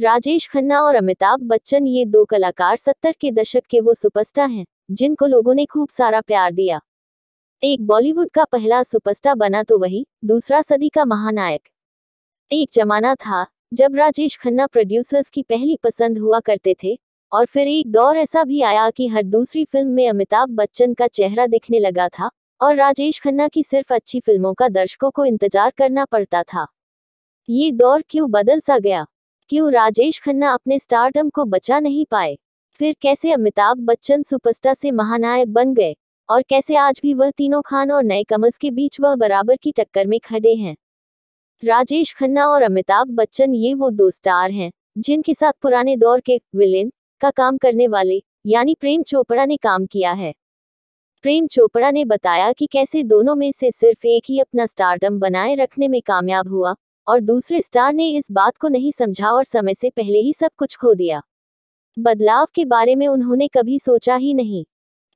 राजेश खन्ना और अमिताभ बच्चन ये दो कलाकार सत्तर के दशक के वो सुपरस्टार हैं जिनको लोगों ने खूब सारा प्यार दिया एक बॉलीवुड का पहला सुपरस्टार बना तो वही दूसरा सदी का महानायक एक जमाना था जब राजेश खन्ना प्रोड्यूसर्स की पहली पसंद हुआ करते थे और फिर एक दौर ऐसा भी आया कि हर दूसरी फिल्म में अमिताभ बच्चन का चेहरा दिखने लगा था और राजेश खन्ना की सिर्फ अच्छी फिल्मों का दर्शकों को इंतजार करना पड़ता था ये दौर क्यों बदल सा गया क्यों राजेश खन्ना अपने स्टारडम को बचा नहीं पाए फिर कैसे अमिताभ बच्चन सुपरस्टार से महानायक बन गए और कैसे आज भी वह तीनों खान और नए कमर्स के बीच वह बराबर की टक्कर में खड़े हैं राजेश खन्ना और अमिताभ बच्चन ये वो दो स्टार हैं जिनके साथ पुराने दौर के विलेन का काम करने वाले यानी प्रेम चोपड़ा ने काम किया है प्रेम चोपड़ा ने बताया कि कैसे दोनों में से सिर्फ एक ही अपना स्टारडम बनाए रखने में कामयाब हुआ और दूसरे स्टार ने इस बात को नहीं समझा और समय से पहले ही सब कुछ खो दिया बदलाव के बारे में उन्होंने कभी सोचा ही नहीं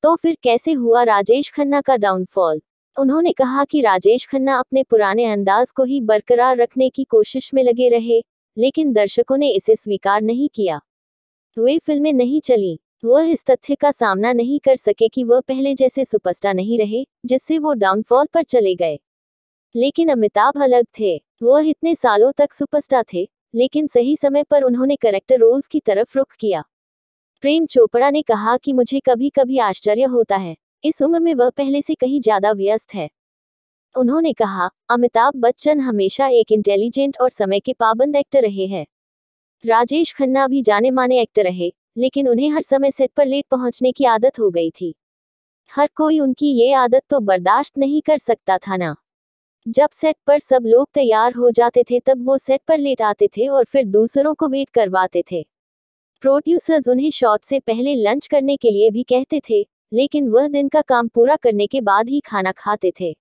तो फिर कैसे हुआ राजेश खन्ना का डाउनफॉल उन्होंने कहा कि राजेश खन्ना अपने पुराने अंदाज को ही बरकरार रखने की कोशिश में लगे रहे लेकिन दर्शकों ने इसे स्वीकार नहीं किया वे फिल्में नहीं चली वह इस तथ्य का सामना नहीं कर सके कि वह पहले जैसे सुपरस्टार नहीं रहे जिससे वो डाउनफॉल पर चले गए लेकिन अमिताभ अलग थे वह इतने सालों तक सुपरस्टार थे लेकिन सही समय पर उन्होंने करेक्टर रोल्स की तरफ रुख किया प्रेम चोपड़ा ने कहा कि मुझे कभी कभी आश्चर्य होता है इस उम्र में वह पहले से कहीं ज्यादा व्यस्त है उन्होंने कहा अमिताभ बच्चन हमेशा एक इंटेलिजेंट और समय के पाबंद एक्टर रहे हैं राजेश खन्ना भी जाने माने एक्टर रहे लेकिन उन्हें हर समय सेट पर लेट पहुंचने की आदत हो गई थी हर कोई उनकी ये आदत तो बर्दाश्त नहीं कर सकता था ना जब सेट पर सब लोग तैयार हो जाते थे तब वो सेट पर लेट आते थे और फिर दूसरों को वेट करवाते थे प्रोड्यूसर्स उन्हें शॉट से पहले लंच करने के लिए भी कहते थे लेकिन वह दिन का काम पूरा करने के बाद ही खाना खाते थे